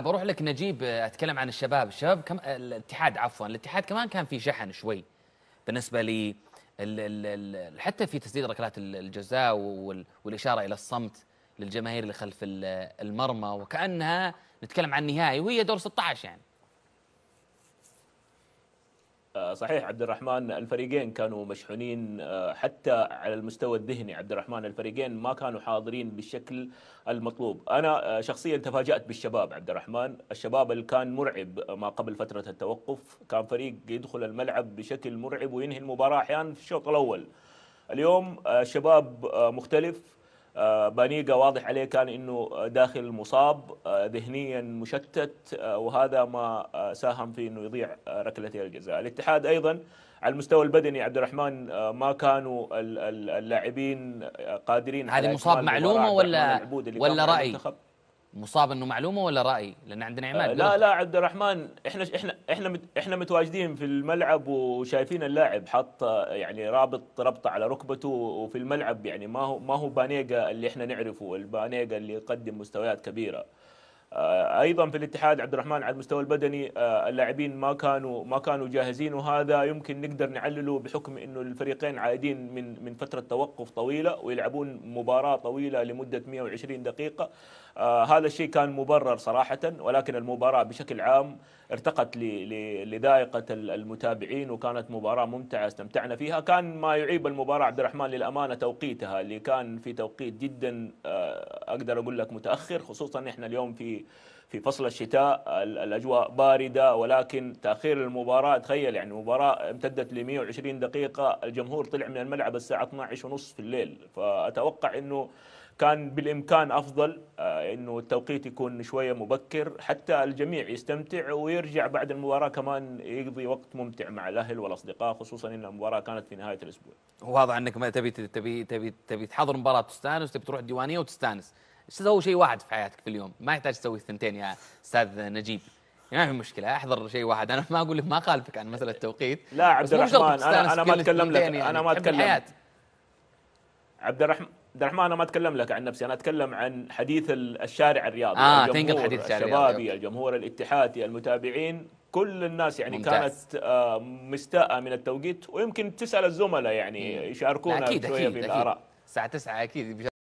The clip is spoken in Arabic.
بروح لك نجيب اتكلم عن الشباب الشباب كم الاتحاد عفوا الاتحاد كمان كان في شحن شوي بالنسبه لي الـ الـ حتى في تسديد ركلات الجزاء والاشاره الى الصمت للجماهير اللي خلف المرمى وكانها نتكلم عن النهائي وهي دور 16 يعني آه، صحيح عبد الرحمن الفريقين كانوا مشحونين آه، حتى على المستوى الذهني عبد الرحمن الفريقين ما كانوا حاضرين بالشكل المطلوب أنا آه، شخصيا تفاجأت بالشباب عبد الرحمن الشباب اللي كان مرعب ما قبل فترة التوقف كان فريق يدخل الملعب بشكل مرعب وينهي المباراة أحيانا في الشوط الأول اليوم شباب مختلف آه، بانيجا واضح عليه كان انه داخل مصاب آه، ذهنيا مشتت آه، وهذا ما ساهم في انه يضيع ركلتي الجزاء، الاتحاد ايضا على المستوى البدني عبد الرحمن ما كانوا اللاعبين قادرين هذه مصاب معلومه ولا ولا راي؟ مصاب انه معلومه ولا راي؟ لان عندنا عماد آه، لا لا عبد الرحمن احنا احنا احنا احنا متواجدين في الملعب وشايفين اللاعب حط يعني رابط ربطه على ركبته وفي الملعب يعني ما هو ما هو بانيجا اللي احنا نعرفه البانيجا اللي يقدم مستويات كبيره آه، ايضا في الاتحاد عبد الرحمن على المستوى البدني آه، اللاعبين ما كانوا ما كانوا جاهزين وهذا يمكن نقدر نعلله بحكم انه الفريقين عايدين من من فتره توقف طويله ويلعبون مباراه طويله لمده 120 دقيقه آه، هذا الشيء كان مبرر صراحه ولكن المباراه بشكل عام ارتقت لذائقه المتابعين وكانت مباراه ممتعه استمتعنا فيها كان ما يعيب المباراه عبد الرحمن للامانه توقيتها اللي كان في توقيت جدا اقدر اقول لك متاخر خصوصا احنا اليوم في في فصل الشتاء الاجواء بارده ولكن تاخير المباراه تخيل يعني مباراه امتدت ل 120 دقيقه الجمهور طلع من الملعب الساعه 12 ونص في الليل فاتوقع انه كان بالامكان افضل آه، انه التوقيت يكون شويه مبكر حتى الجميع يستمتع ويرجع بعد المباراه كمان يقضي وقت ممتع مع الاهل والاصدقاء خصوصا ان المباراه كانت في نهايه الاسبوع. واضح انك ما تبي تبي تبي تبي تحضر مباراه تستانس تبي تروح الديوانيه وتستانس. تسوي شيء واحد في حياتك في اليوم ما يحتاج تسوي الثنتين يا استاذ نجيب يعني ما في مشكله احضر شيء واحد انا ما اقول لك ما اخالفك عن مساله التوقيت لا عبد الرحمن انا انا ما اتكلم لك يعني انا ما اتكلم عبد الرحمن عبد الرحمن انا ما اتكلم لك عن نفسي انا اتكلم عن حديث الشارع الرياضي آه تنقل حديث الشارع الشبابي الجمهور الاتحادي المتابعين كل الناس يعني ممتاز. كانت آه، مستاءة من التوقيت ويمكن تسال الزملاء يعني يشاركونا شويه في الآراء الساعه 9 اكيد